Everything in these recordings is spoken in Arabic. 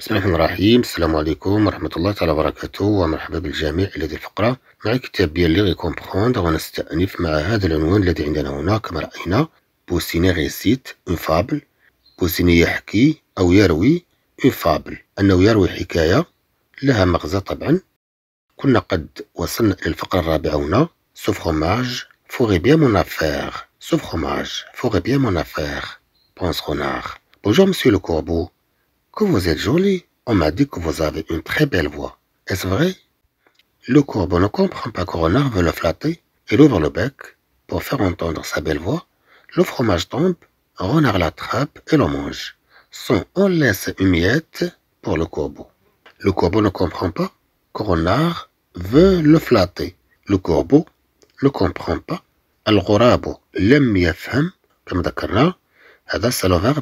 بسم الله الرحمن الرحيم السلام عليكم ورحمة الله تعالى وبركاته ومرحبا بالجميع إلى هذه الفقرة مع كتاب ديال لي كومبخوند ونستأنف مع هذا العنوان الذي عندنا هنا كما رأينا بوسيني غيسيت اون فابل بوسيني يحكي أو يروي اون فابل أنه يروي حكاية لها مغزى طبعا كنا قد وصلنا إلى الفقرة الرابعة هنا سوف خوماج فوغي بيان مون أفير سوف خوماج فوغي بيان مون أفير بونس رونار بونجور مسيو لو كوربو Que vous êtes jolie. On m'a dit que vous avez une très belle voix. Est-ce vrai Le corbeau ne comprend pas que Renard veut le flatter. Il ouvre le bec pour faire entendre sa belle voix. Le fromage tombe. Renard l'attrape et le mange. Son on laisse une miette pour le corbeau. Le corbeau ne comprend pas que Renard veut le flatter. Le corbeau ne comprend pas.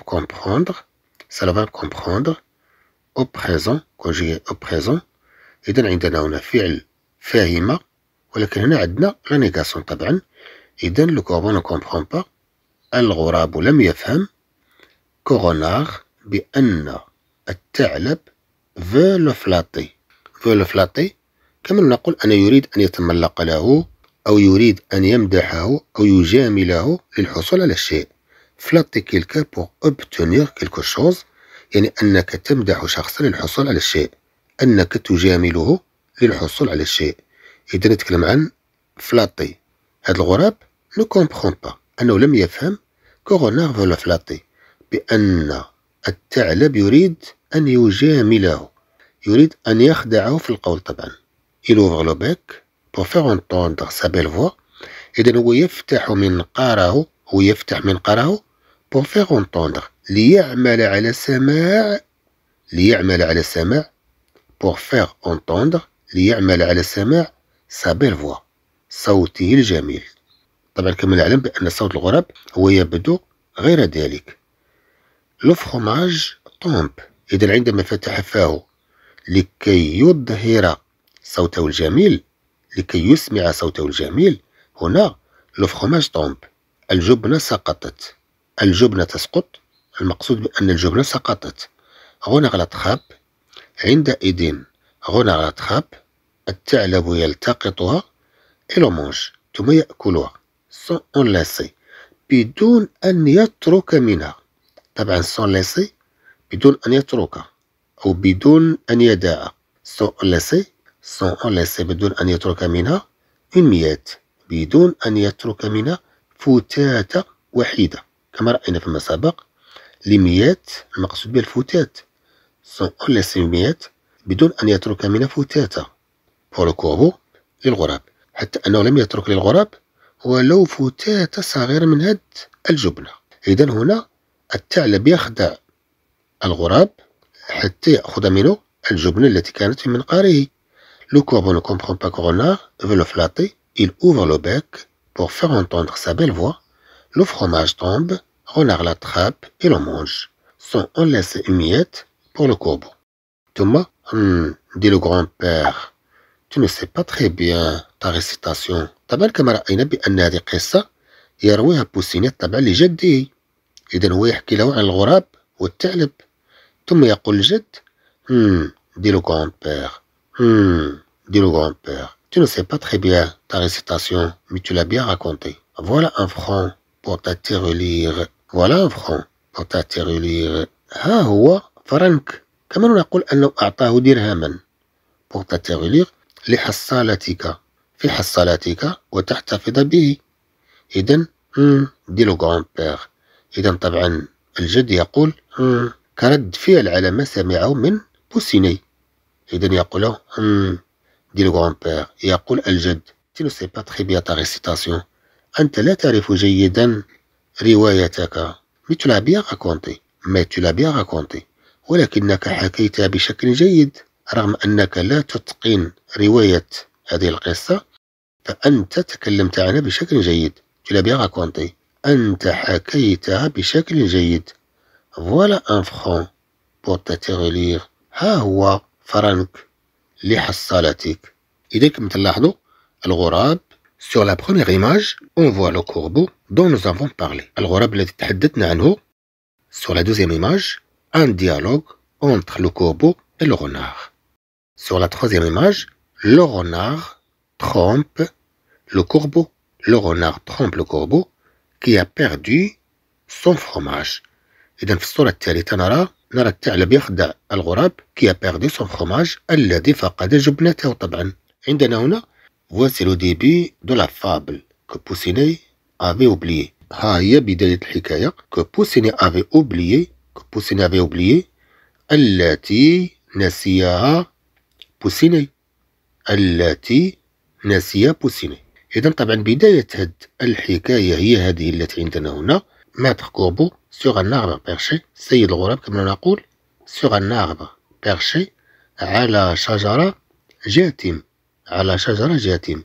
comme ça va comprendre au présent conjugué au présent اذا عندنا هنا فعل فاهمه ولكن هنا عندنا لا نيغاسيون طبعا اذا لو كوربون نو كومبرون با الغراب لم يفهم كورونار بان الثعلب فو فلاطي فلاتي فلاطي فلاتي كما نقول انا يريد ان يتملق له او يريد ان يمدحه او يجامله للحصول على الشيء فلاطي كيلكا بور اوبتونيغ كيلكو شوز يعني أنك تمدح شخصا للحصول على الشيء أنك تجامله للحصول على الشيء إذا نتكلم عن فلاطي هاد الغراب نو كومبخون با أنه لم يفهم كوغونار فولا فلاطي بأن الثعلب يريد أن يجامله يريد أن يخدعه في القول طبعا il ouvre le bec pour faire entendre sa belle voix إذا هو يفتح منقاره هو يفتح منقاره بور faire اونتوندر ليعمل على سماع ليعمل على سماع بور faire اونتوندر ليعمل على سماع سابيل فوا صوته الجميل طبعا كما نعلم بأن صوت الغراب هو يبدو غير ذلك لو فخوماج طومب إذا عندما فتح فاه لكي يظهر صوته الجميل لكي يسمع صوته الجميل هنا لو فخوماج طومب الجبنة سقطت الجبنة تسقط المقصود بأن الجبنة سقطت هنا غلط خاب عندئذ هنا غلط خاب الثعلب يلتقطها مونج ثم يأكلها سون لاسي بدون أن يترك منها طبعا سون لاسي بدون أن يترك أو بدون أن يدع سون لاسي سون لاسي بدون أن يترك منها إن ميات بدون أن يترك منها فتاة وحيدة كما رأينا فيما سبق لمئات المقصود بها الفتات سون أولاسيميات بدون أن يترك من فتاتة بولوكوفو للغراب حتى أنه لم يترك للغراب ولو فتاتة صغيرة من هد الجبنة إذا هنا الثعلب يخدع الغراب حتى يأخذ منه الجبنة التي كانت في منقاره لو corbeau نو كومبخون با qu'on renard veut le flatter, il ouvre le bec pour faire entendre sa belle voix, le fromage tombe, renard l'attrape et le mange, sans en laisse une miette pour le corbeau. Thomas, hum, dit le grand-père, tu ne sais pas très bien ta récitation. Tabelle كما رأينا بأن هذه قصة يرويها بوسينيت طبعا a إذا هو يحكي له عن الغراب والثعلب y يقول الجد Hum, dit le grand-père Hum, dit grand-père Tu ne sais pas très bien ta récitation, mais tu l'as bien racontée. Voilà un franc pour ta tirelire فوالا فخون بوتاتيغ ليغ ها هو فرنك كما نقول أنه أعطاه درهما بوتاتيغ ليغ لحصالتك في حصالتك وتحتفظ به إذا ديلو غون بير إذا طبعا الجد يقول كرد فعل على ما سمعه من بوسيني إذا يقول له ديلو غون بير يقول الجد تي نو سي با تخي بيان تا ريسيتاسيون أنت لا تعرف جيدا روايتك مثل بيا bien raconté بيا tu ولكنك حكيتها بشكل جيد رغم أنك لا تتقن رواية هذه القصة فأنت تكلمت عنها بشكل جيد tu بيا bien أنت حكيتها بشكل جيد فوالا ان فخون بور ها هو فرنك لحصالتك إذا كما تلاحظوا الغراب Sur la première image, on voit le corbeau dont nous avons parlé. Sur la deuxième image, un dialogue entre le corbeau et le renard. Sur la troisième image, le renard trompe le corbeau. Le renard trompe le corbeau qui a perdu son fromage. Et dans la الثالثة نرى الثعلب يخدع الغراب كي qui a perdu الذي فقد جبنته طبعا عندنا هنا Voici le début de la fable que Poussinet avait oubliée. هاي بداية الحكاية كبوسيني أفي أوبليي كبوسيني أفي أوبليي التي نسيها بوسيني التي نسيها بوسيني إذا طبعا بداية هاد الحكاية هي هذه التي عندنا هنا ماتر كوبو سوغ أن أربع بيرشي سيد الغراب كما نقول سوغ أن أربع بيرشي على شجرة جاتم على شجرة جاتيم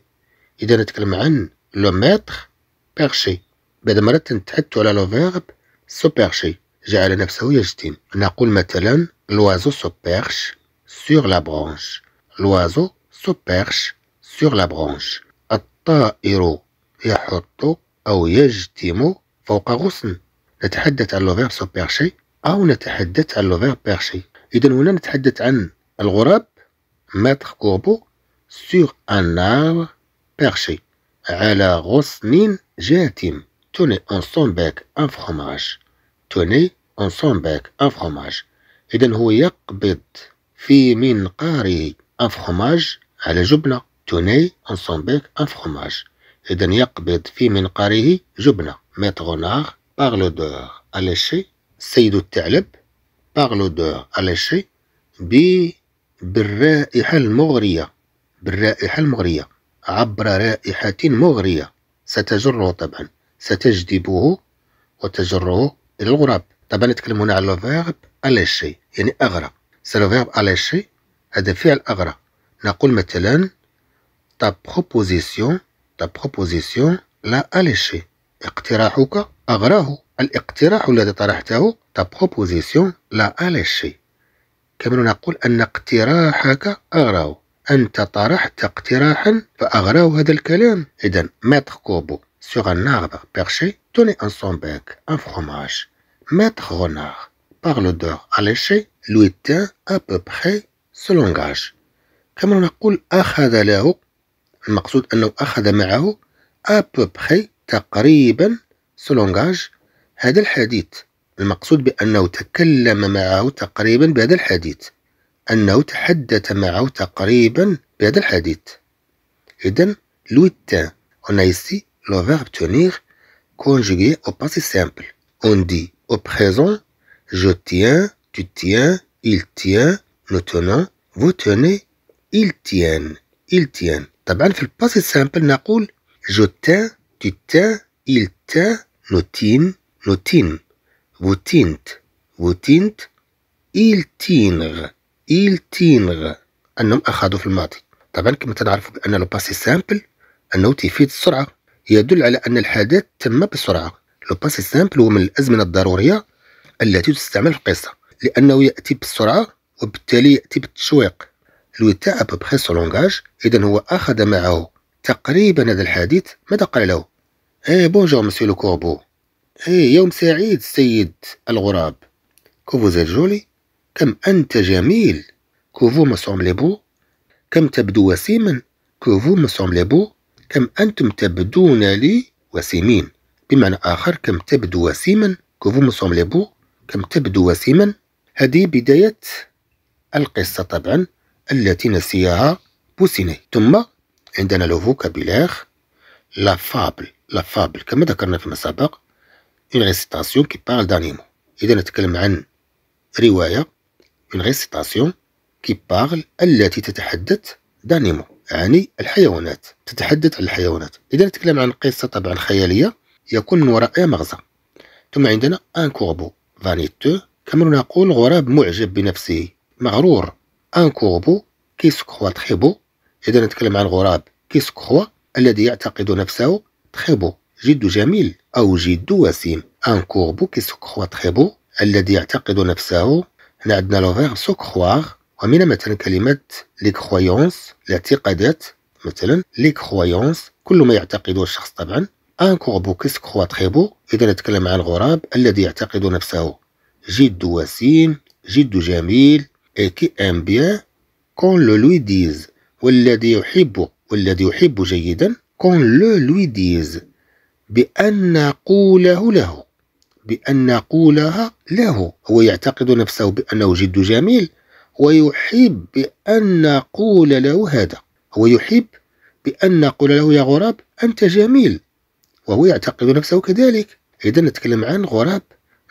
إذا نتكلم عن لو ماتر بيرشي بعد مرة نتحدث على لو فيرب سو بيرشي جعل نفسه يجتيم نقول مثلا لوازو سو بيرش سور لا برانش لوازو سو بيرش سور لا برانش الطائر يحط أو يجتم فوق غصن نتحدث عن فيرب سو بيرشي أو نتحدث عن لو فيرب بيرشي إذا هنا نتحدث عن الغراب ماتر كوربو sur ان arbre perché على غصن rosnine توني Tenez en son bec un fromage. Tenez en son bec un fromage. إذن هو يقبض في منقاره أن فروماج على جبنة توني أن سومبيك أن فروماج إذن يقبض في منقاره جبنة ميتر نار باغ لودور أليشي سيد التعلب باغ لودور أليشي بالرائحة المغرية بالرائحة المغرية عبر رائحة مغرية ستجره طبعا ستجذبه وتجره إلى الغراب طبعا نتكلم هنا على فيرب أليشي يعني أغرى سلوفيرب أليشي هذا فعل أغرى نقول مثلا تا بروبوزيسيون تا بروبوزيسيون لا أليشي اقتراحك أغراه الاقتراح الذي طرحته تا بروبوزيسيون لا أليشي كما نقول أن اقتراحك أغراه أنت طرحت اقتراحا فأغراه هذا الكلام إذا ماتر كوبو سوغ ان أغبر بيرشي توني ان son ان un ماتر Maître Renard, par اليشي alléchée, lui tint à بخي سو لونغاج كما نقول أخذ له المقصود أنه أخذ معه بخي تقريبا سو لونغاج هذا الحديث المقصود بأنه تكلم معه تقريبا بهذا الحديث أنه تحدث معه تقريبا بهذا الحديث إذن لويتا أون أيسي لو فيرب تونيغ كونجوغي أو باسي سامبل أون دي أو بريزون جو تيان تو تيان إل تيان نو تونا فو توني إل تيان إل تيان طبعا في الباسي سامبل نقول جو تان تو تان إل تان نو تين نو تين فو تينت فو تينت إل تينغ ايل تينغ أنهم أخذوا في الماضي طبعا كما تنعرفوا بأن لو باسي سامبل أنه تفيد السرعة يدل على أن الحدث تم بسرعة لو باسي سامبل هو من الأزمنة الضرورية التي تستعمل في القصة لأنه يأتي بالسرعة وبالتالي يأتي بالتشويق لو تعب بخيس لونغاج إذا هو أخذ معه تقريبا هذا الحديث ماذا قال له؟ إيه بونجور مسيو لو كوربو إيه يوم سعيد سيد الغراب كوفو زير جولي كم أنت جميل كوفو me بو كم تبدو وسيما كوفو me بو كم أنتم تبدون لي وسيمين بمعنى آخر كم تبدو وسيما كوفو me بو كم تبدو وسيما هذه بداية القصة طبعا التي نسيها بوسيني ثم عندنا لو فوكابيلاغ لا فابل لا فابل كما ذكرنا فيما سبق اون ريسيتاسيون كي بارل دانيمو اذا نتكلم عن روايه من ريسيتاسيون كي بارل التي تتحدث دانيمو يعني الحيوانات تتحدث عن الحيوانات إذا نتكلم عن قصة طبعا خيالية يكون من ورائها مغزى ثم عندنا ان كوربو فانيتو كما نقول غراب معجب بنفسه مغرور ان كوربو كيسكوا تخيبو إذا نتكلم عن غراب كيسكوا الذي يعتقد نفسه تخيبو جد جميل أو جد وسيم ان كوربو كيسكوا تخيبو الذي يعتقد نفسه احنا عندنا لوفير سو كخواغ ومنها مثلا كلمة لي كخويونس الاعتقادات مثلا لي كخويونس كل ما يعتقده الشخص طبعا ان كوربو كيس كخوا تخيبو اذا نتكلم عن الغراب الذي يعتقد نفسه جد وسيم جد جميل اي كي ام بيان كون لو لوي ديز والذي يحب والذي يحب جيدا كون لو لوي ديز بأن نقوله له بأن نقولها له هو يعتقد نفسه بأنه جد جميل ويحب بأن نقول له هذا هو يحب بأن نقول له يا غراب أنت جميل وهو يعتقد نفسه كذلك إذا نتكلم عن غراب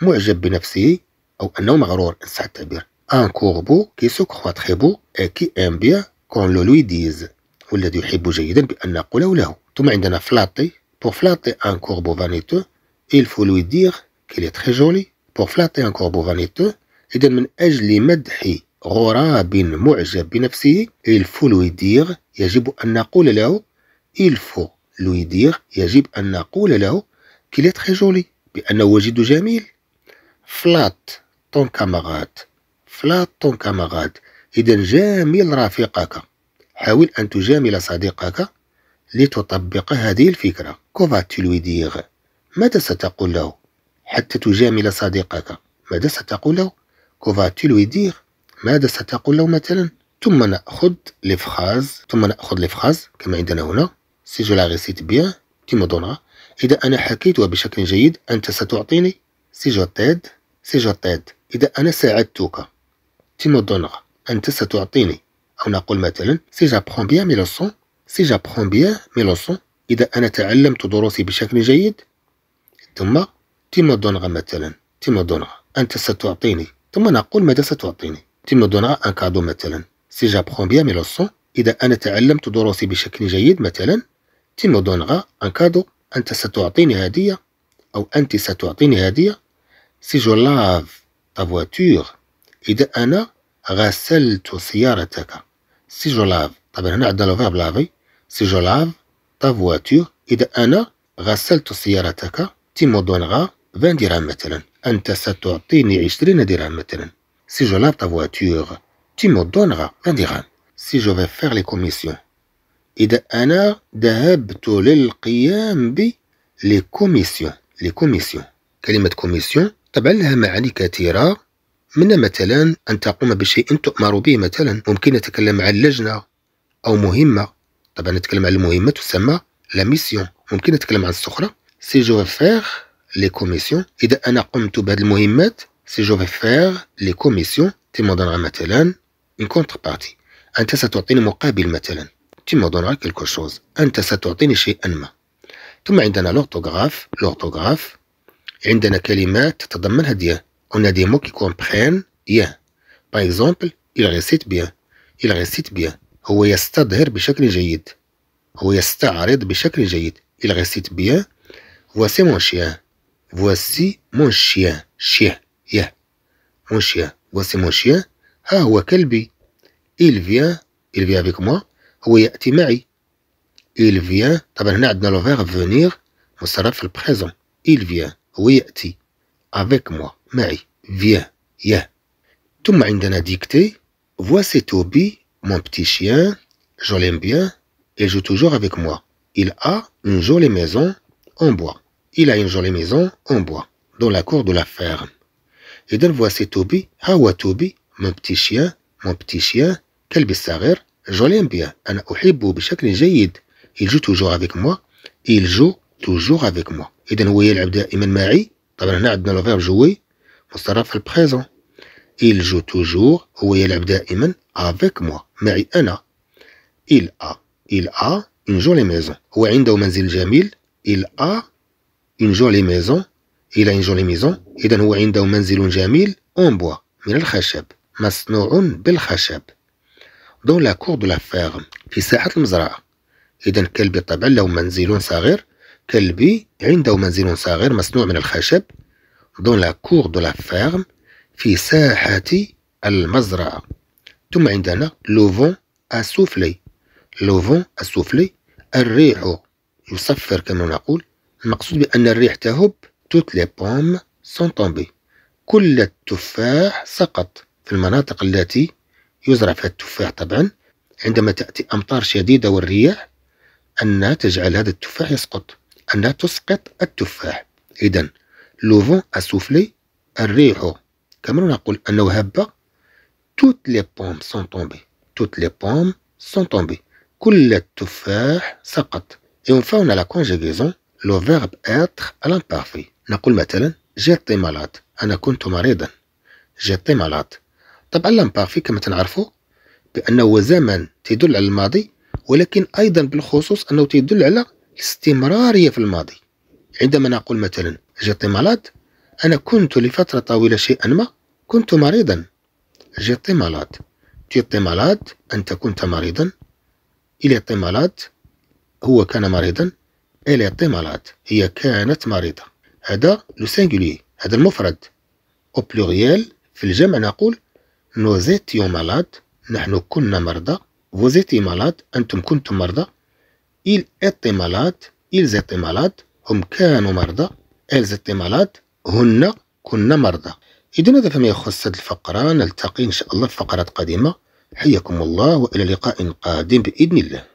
معجب بنفسه أو أنه مغرور إن صح التعبير أن كوربو كي سو كخوا تخي بو كي أم بيان كون لو لوي ديز والذي يحب جيدا بأن نقول له ثم عندنا فلاطي بور فلاطي أن كوربو فانيتو il faut lui dire كيلي تخي جولي joli فلاتي ان كوربو فانيتو إذا من أجل مدح غراب معجب بنفسه il faut lui dire يجب أن نقول له il faut lui dire يجب أن نقول له كيلي تخي جولي بأنه وجد جميل فلات طون camarade فلات طون camarade إذا جامل رفيقك حاول أن تجامل صديقك لتطبق هذه الفكرة كوفا تلوي ديغ ماذا ستقول له حتى تجامل صديقك ماذا ستقول له كوفاتي لو دير ماذا ستقول له مثلا ثم ناخذ لي فراز ثم ناخذ لي فراز كما عندنا هنا سي جو لا ريسيت بيان تي مودونا اذا انا حكيتها بشكل جيد انت ستعطيني سي جو تيد سي جو تيد اذا انا ساعدتك تي مودونا انت ستعطيني او نقول مثلا سي جابخون بيان مي لوسون سي جابخون بيان مي لوسون اذا انا تعلمت دروسي بشكل جيد ثم دونغا مثلا دونغا أنت ستعطيني ثم نقول ماذا ستعطيني دونغا أن كادو مثلا سي جابخون بيان مي لوسون إذا أنا تعلمت دروسي بشكل جيد مثلا دونغا أن كادو أنت ستعطيني هدية أو أنت ستعطيني هدية سي جو لاف تا فواتور إذا أنا غسلت سيارتك سي جو لاف طبعا هنا عندنا لو فيرب لافي سي جو لاف تا فواتور إذا أنا غسلت سيارتك تيمو دونغا 20 درهم مثلا أنت ستعطيني 20 درهم مثلا سي جو لاب ta voiture, tu me 20 درهم سي جو في faire لي كوميسيون إذا أنا ذهبت للقيام بلي كوميسيون لي كوميسيون كلمة كوميسيون طبعا لها معاني كثيرة منها مثلا أن تقوم بشيء تؤمر به مثلا ممكن نتكلم عن لجنة أو مهمة طبعا نتكلم عن المهمة تسمى لا ميسيون ممكن نتكلم عن السخرة سي جو فيغ لي كوميسيون اذا انا قمت بهذه المهمات سي جو في لي كوميسيون تم دونرا مثلا اون كونتر بارتي انت ستعطيني مقابل مثلا تم دونرا كيلكو شوز انت ستعطيني شيئا ما ثم عندنا لورتوغراف لورتوغراف عندنا كلمات تتضمن هذه on دي مو كي qui comprennent باغ اكزومبل exemple il récite bien il récite bien هو يستظهر بشكل جيد هو يستعرض بشكل جيد il récite bien voici mon chien voici mon chien, chien, yeah. mon chien, voici mon chien, ah, هو Kelbi. il vient, il vient avec moi, Oui, يأتي معي, il vient, طبعا هنا venir salaf, le présent, il vient, Oui, ti, avec moi, Viens, Viens. yeah. ثم عندنا dictée, voici Toby, mon petit chien, je l'aime bien, il joue toujours avec moi. Il a une jolie maison en bois. Il a une jolie maison en bois, dans la cour de la ferme. Et donne voici Toby, Hawa ah Toby, mon petit chien, mon petit chien, كلبي الصغير je l'aime bien, أنا بشكل جيد. Il joue toujours avec moi, il joue toujours avec moi. Et donc, هو يلعب دائما معي. طبعا هنا عندنا لو فيرب جوي مسترف le présent. Il joue toujours, هو يلعب دائما avec moi, معي أنا. Il a, il a une jolie maison. هو عنده منزل جميل. Il a une jolie maison a une jolie maison إذا هو عنده منزل جميل en bois من الخشب مصنوع بالخشب دون لا كور دو لا فيرم في ساحة المزرعة إذا كلبي طبعا له منزل صغير كلبي عنده منزل صغير مصنوع من الخشب دون لا كور دو لا فيرم في ساحة المزرعة ثم عندنا لوفون أسوفلي لوفون أسوفلي الريح يصفر كما نقول المقصود بأن الريح تهب توت لي بوم سون تومبي كل التفاح سقط في المناطق التي يزرع فيها التفاح طبعا عندما تأتي أمطار شديدة والرياح أنها تجعل هذا التفاح يسقط أنها تسقط التفاح إذا لوفون أسوفلي الريح كما نقول أنه هب توت لي بوم سون تومبي توت لي بوم سون تومبي كل التفاح سقط Et enfin, on a la conjugaison لو فيرب اتر à نقول مثلا جيتي مالات أنا كنت مريضا جيتي مالات طبعا الامبارفي كما تنعرفوا بأنه زمن تدل على الماضي ولكن أيضا بالخصوص أنه تدل على الاستمرارية في الماضي عندما نقول مثلا جيتي مالات أنا كنت لفترة طويلة شيئا ما كنت مريضا جيتي مالات جيتي مالات أنت كنت مريضا إلى مالات هو كان مريضا إلي احتمالات هي كانت مريضة هذا لو سينغولي هذا المفرد أو بلوريال في الجمع نقول نوزيتيو مالاد نحن كنا مرضى فوزيتي مالاد أنتم كنتم مرضى إل إتي مالاد إل زيتي مالاد هم كانوا مرضى إل زيتي مالاد هن كنا مرضى إذا هذا فيما يخص هذه الفقرة نلتقي إن شاء الله في فقرات قادمة حياكم الله وإلى لقاء قادم بإذن الله